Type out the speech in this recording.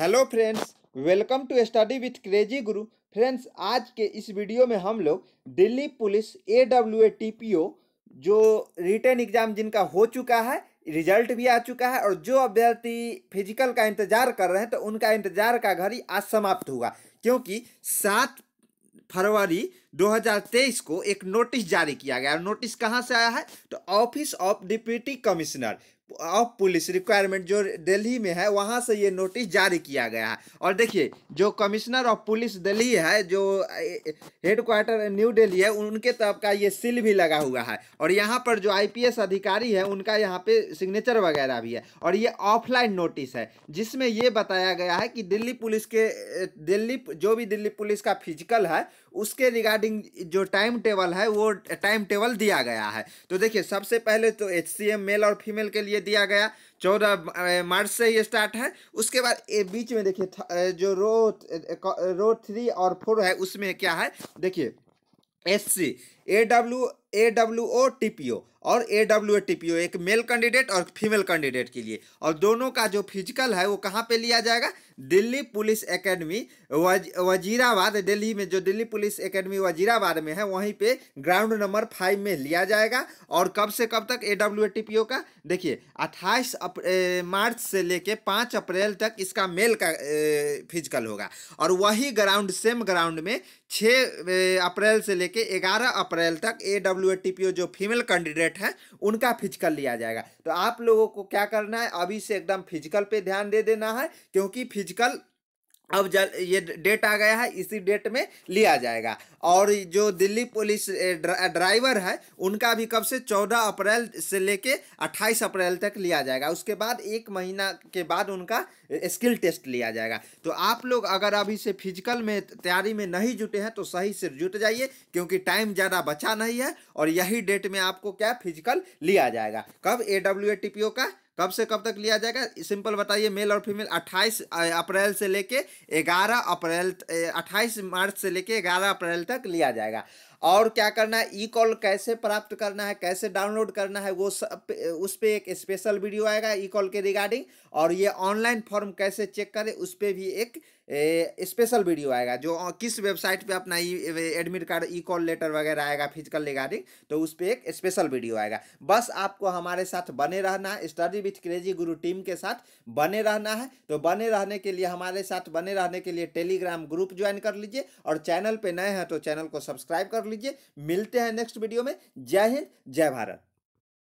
hello friends welcome to study with crazy Guru friends आज के इस वीडियो में हम लोग Delhi police A W A T P O जो रिटर्न एग्ज़ाम जिनका हो चुका है रिजल्ट भी आ चुका है और जो अभ्यर्थी फिजिकल का इंतज़ार कर रहे हैं तो उनका इंतज़ार का घड़ी आज समाप्त हुआ क्योंकि सात फरवरी 2023 को एक नोटिस जारी किया गया नोटिस कहाँ से आया है तो office of deputy commissioner of police requirement जो दिल्ली में है वहाँ से ये नोटिस जारी किया गया है और देखिए जो कमिश्नर ऑफ पुलिस दिल्ली है जो हेड क्वार्टर न्यू दिल्ली है उनके तरफ का ये सील भी लगा हुआ है और यहाँ पर जो आईपीएस अधिकारी है उनका यहाँ पे सिग्नेचर वगैरह भी है और ये ऑफलाइन नोटिस है जिसमें ये बताया गया है कि दिल्ली पुलिस के दिल्ली जो भी दिल्ली पुलिस का फिजिकल है उसके रिगार्डिंग जो टाइम टेबल है वो टाइम टेबल दिया गया है तो देखिए सबसे पहले तो एच मेल और फीमेल के लिए दिया गया चौदह मार्च से ये स्टार्ट है उसके बाद ए बीच में देखिए जो रो रो थ्री और फोर है उसमें क्या है देखिए S C A W A W O T P O और A W A T P O एक मेल कैंडिडेट और फीमेल कैंडिडेट के लिए और दोनों का जो फिजिकल है वो कहाँ पे लिया जाएगा दिल्ली पुलिस एकेडमी वज, वजीराबाद दिल्ली में जो दिल्ली पुलिस एकेडमी वजीराबाद में है वहीं पे ग्राउंड नंबर फाइव में लिया जाएगा और कब से कब तक A W A T P O का देखिए अट्ठाईस मार्च से लेके पाँच अप्रैल तक इसका मेल का फिजिकल होगा और वही ग्राउंड सेम ग्राउंड में छः अप्रैल से लेके ग्यारह अप्रैल तक ए डब्ल्यू डब्ल्यू जो फीमेल कैंडिडेट हैं उनका फिजिकल लिया जाएगा तो आप लोगों को क्या करना है अभी से एकदम फिजिकल पे ध्यान दे देना है क्योंकि फिजिकल अब जल ये डेट आ गया है इसी डेट में लिया जाएगा और जो दिल्ली पुलिस ड्राइवर है उनका भी कब से 14 अप्रैल से लेके 28 अप्रैल तक लिया जाएगा उसके बाद एक महीना के बाद उनका स्किल टेस्ट लिया जाएगा तो आप लोग अगर अभी से फिजिकल में तैयारी में नहीं जुटे हैं तो सही से जुट जाइए क्योंकि टाइम ज़्यादा बचा नहीं है और यही डेट में आपको क्या फिजिकल लिया जाएगा कब ए का कब से कब तक लिया जाएगा सिंपल बताइए मेल और फीमेल 28 अप्रैल से लेके 11 अप्रैल 28 मार्च से लेके 11 अप्रैल तक लिया जाएगा और क्या करना है ई कॉल कैसे प्राप्त करना है कैसे डाउनलोड करना है वो सब उस पर एक स्पेशल वीडियो आएगा ई कॉल के रिगार्डिंग और ये ऑनलाइन फॉर्म कैसे चेक करें उस पर भी एक स्पेशल वीडियो आएगा जो किस वेबसाइट पे अपना e admit card e call letter वगैरह आएगा फिजिकल रिगार्डिंग तो उस पर एक स्पेशल वीडियो आएगा बस आपको हमारे साथ बने रहना है study with crazy Guru team के साथ बने रहना है तो बने रहने के लिए हमारे साथ बने रहने के लिए टेलीग्राम ग्रुप ज्वाइन कर लीजिए और चैनल पर नए हैं तो चैनल को सब्सक्राइब कर लीजिए मिलते हैं नेक्स्ट वीडियो में जय हिंद जय भारत